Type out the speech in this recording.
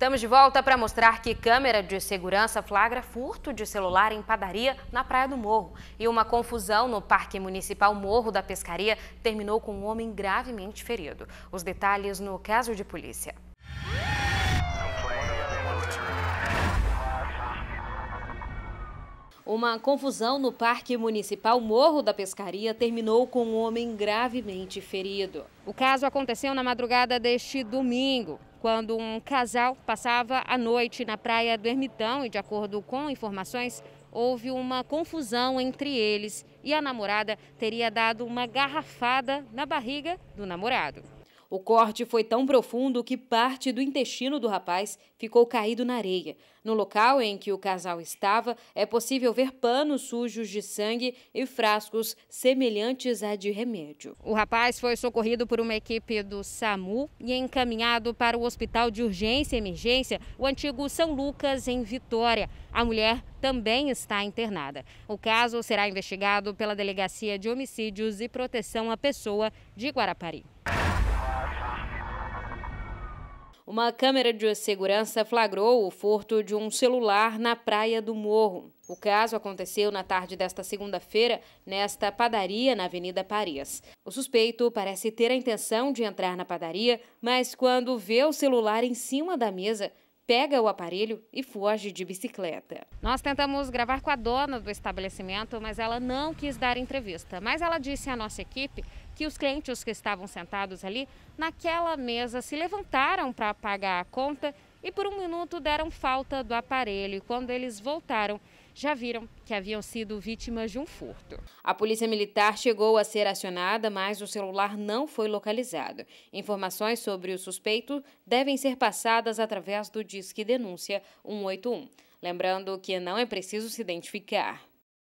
Estamos de volta para mostrar que câmera de segurança flagra furto de celular em padaria na Praia do Morro. E uma confusão no Parque Municipal Morro da Pescaria terminou com um homem gravemente ferido. Os detalhes no caso de polícia. Uma confusão no Parque Municipal Morro da Pescaria terminou com um homem gravemente ferido. O caso aconteceu na madrugada deste domingo quando um casal passava a noite na praia do Ermitão e, de acordo com informações, houve uma confusão entre eles e a namorada teria dado uma garrafada na barriga do namorado. O corte foi tão profundo que parte do intestino do rapaz ficou caído na areia. No local em que o casal estava, é possível ver panos sujos de sangue e frascos semelhantes a de remédio. O rapaz foi socorrido por uma equipe do SAMU e encaminhado para o Hospital de Urgência e Emergência, o antigo São Lucas, em Vitória. A mulher também está internada. O caso será investigado pela Delegacia de Homicídios e Proteção à Pessoa de Guarapari uma câmera de segurança flagrou o furto de um celular na Praia do Morro. O caso aconteceu na tarde desta segunda-feira, nesta padaria na Avenida Paris. O suspeito parece ter a intenção de entrar na padaria, mas quando vê o celular em cima da mesa, pega o aparelho e foge de bicicleta. Nós tentamos gravar com a dona do estabelecimento, mas ela não quis dar entrevista. Mas ela disse à nossa equipe que os clientes que estavam sentados ali naquela mesa se levantaram para pagar a conta e por um minuto deram falta do aparelho. E quando eles voltaram, já viram que haviam sido vítimas de um furto. A polícia militar chegou a ser acionada, mas o celular não foi localizado. Informações sobre o suspeito devem ser passadas através do Disque Denúncia 181. Lembrando que não é preciso se identificar.